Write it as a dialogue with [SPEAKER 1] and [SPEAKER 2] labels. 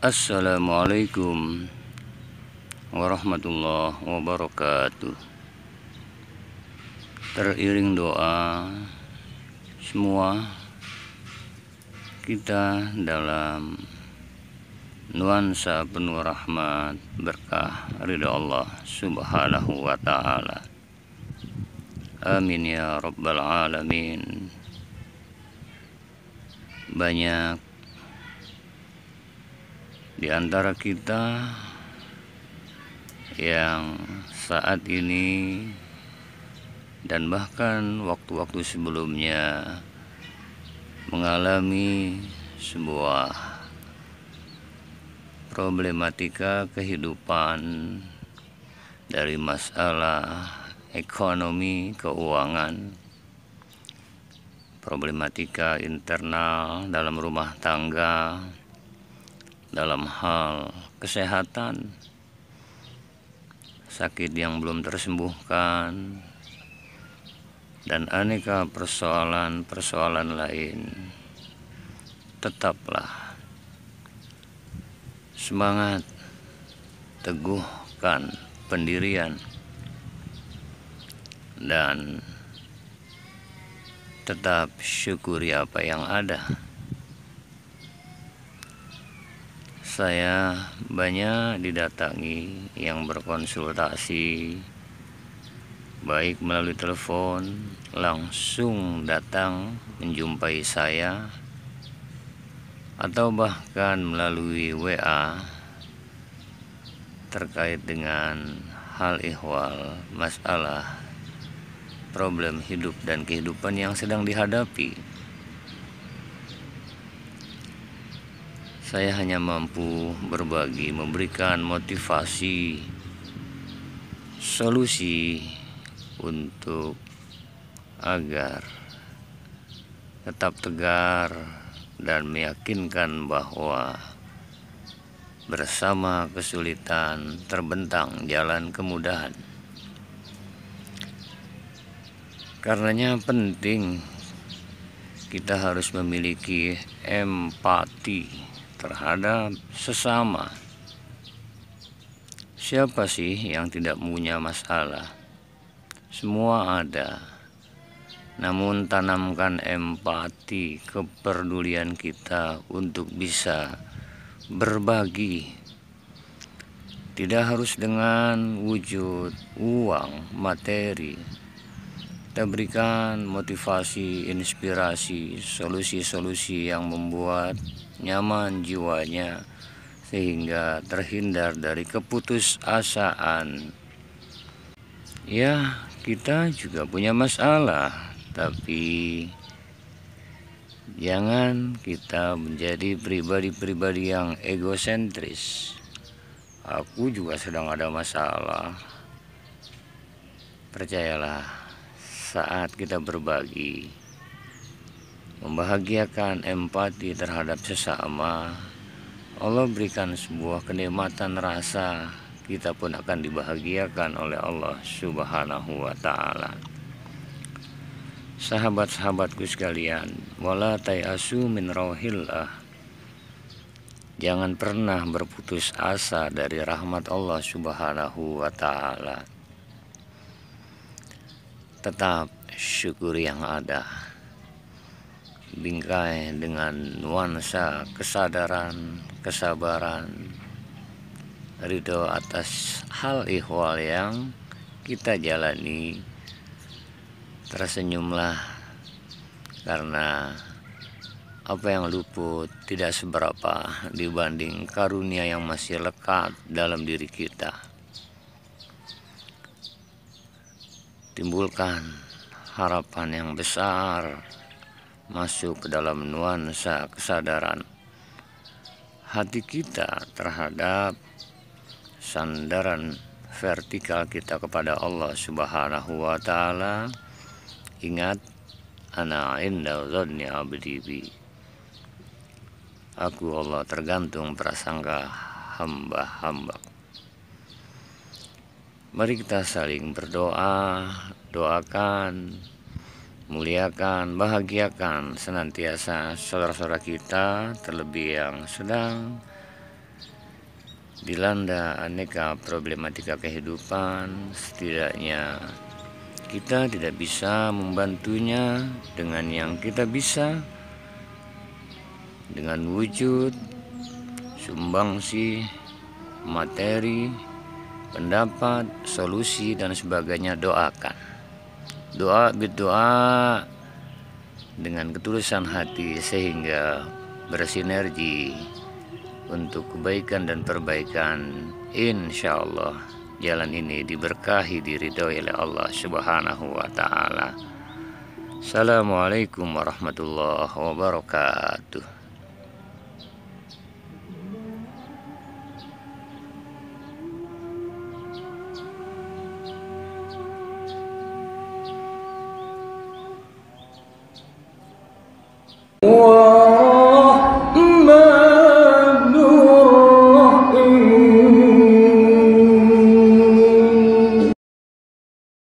[SPEAKER 1] Assalamualaikum warahmatullahi wabarakatuh Teriring doa Semua Kita dalam Nuansa penuh rahmat Berkah ridha Allah Subhanahu wa ta'ala Amin ya Rabbal Alamin Banyak di antara kita yang saat ini dan bahkan waktu-waktu sebelumnya mengalami sebuah problematika kehidupan dari masalah ekonomi keuangan problematika internal dalam rumah tangga dalam hal kesehatan sakit yang belum tersembuhkan dan aneka persoalan-persoalan lain tetaplah semangat teguhkan pendirian dan tetap syukuri apa yang ada. saya banyak didatangi yang berkonsultasi baik melalui telepon langsung datang menjumpai saya atau bahkan melalui WA terkait dengan hal ihwal masalah problem hidup dan kehidupan yang sedang dihadapi Saya hanya mampu berbagi, memberikan motivasi, solusi untuk agar tetap tegar dan meyakinkan bahwa bersama kesulitan terbentang jalan kemudahan. Karenanya penting kita harus memiliki empati terhadap sesama. Siapa sih yang tidak punya masalah? Semua ada. Namun tanamkan empati, kepedulian kita untuk bisa berbagi. Tidak harus dengan wujud uang, materi, kita berikan motivasi, inspirasi, solusi-solusi yang membuat nyaman jiwanya sehingga terhindar dari keputusasaan. Ya, kita juga punya masalah, tapi jangan kita menjadi pribadi-pribadi yang egosentris. Aku juga sedang ada masalah. Percayalah saat kita berbagi, membahagiakan empati terhadap sesama, Allah berikan sebuah kenikmatan rasa kita pun akan dibahagiakan oleh Allah Subhanahu wa taala. Sahabat-sahabatku sekalian, wala tayasu min rawhillah Jangan pernah berputus asa dari rahmat Allah Subhanahu wa taala tetap syukur yang ada bingkai dengan nuansa kesadaran kesabaran ridho atas hal ihwal yang kita jalani tersenyumlah karena apa yang luput tidak seberapa dibanding karunia yang masih lekat dalam diri kita timbulkan harapan yang besar masuk ke dalam nuansa kesadaran hati kita terhadap sandaran vertikal kita kepada Allah Subhanahu wa taala ingat ana inda dzanni abdi bi aku Allah tergantung prasangka hamba-hamba Mari kita saling berdoa, doakan, muliakan, bahagiakan senantiasa saudara-saudara kita, terlebih yang sedang dilanda aneka problematika kehidupan. Setidaknya kita tidak bisa membantunya dengan yang kita bisa dengan wujud sumbangsi materi pendapat, solusi dan sebagainya doakan. Doa berdoa dengan ketulusan hati sehingga bersinergi untuk kebaikan dan perbaikan. Insya Allah jalan ini diberkahi diridhoi oleh Allah Subhanahu wa taala. Assalamualaikum warahmatullahi wabarakatuh. Whoa.